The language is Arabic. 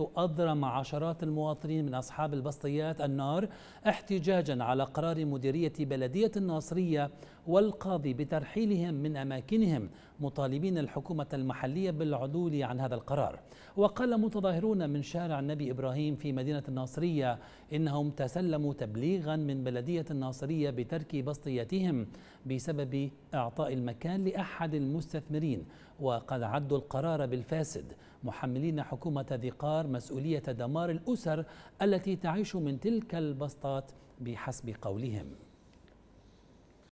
أضرم عشرات المواطنين من أصحاب البسطيات النار احتجاجا على قرار مديرية بلدية الناصرية والقاضي بترحيلهم من أماكنهم مطالبين الحكومة المحلية بالعدول عن هذا القرار وقال متظاهرون من شارع النبي إبراهيم في مدينة الناصرية إنهم تسلموا تبليغا من بلدية الناصرية بترك بسطيتهم بسبب إعطاء المكان لأحد المستثمرين وقد عدوا القرار بالفاسد محملين حكومة ذي قار الدمار مسؤولية دمار الأسر التي تعيش من تلك البسطات بحسب قولهم